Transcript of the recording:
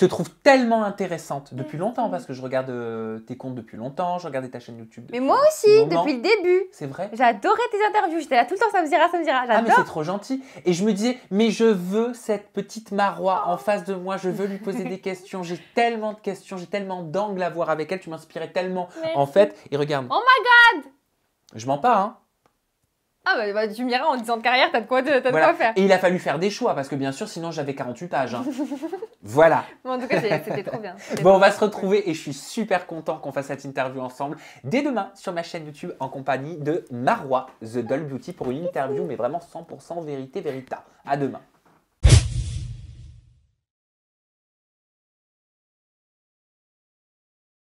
je te trouve tellement intéressante depuis mhm. longtemps parce que je regarde euh, tes comptes depuis longtemps, je regardais ta chaîne YouTube. Depuis mais moi aussi, depuis le début. C'est vrai. J'adorais tes interviews, j'étais là tout le temps, ça me dira, ça me dira. Ah mais c'est trop gentil. Et je me disais, mais je veux cette petite Marois en oh. face de moi, je veux lui poser des questions. J'ai tellement de questions, j'ai tellement d'angles à voir avec elle, tu m'inspirais tellement en fait. Et regarde. Oh my god Je mens pas, hein. Ah bah, bah tu me en 10 ans de carrière, t'as de quoi, faire. Et il a fallu faire des choix parce que bien sûr sinon j'avais 48 pages. Hein. Voilà. Bon, en tout cas, c'était trop bien. on va se retrouver et je suis super content qu'on fasse cette interview ensemble dès demain sur ma chaîne YouTube en compagnie de Marois, The Doll Beauty, pour une interview, mais vraiment 100% vérité, vérita. À demain.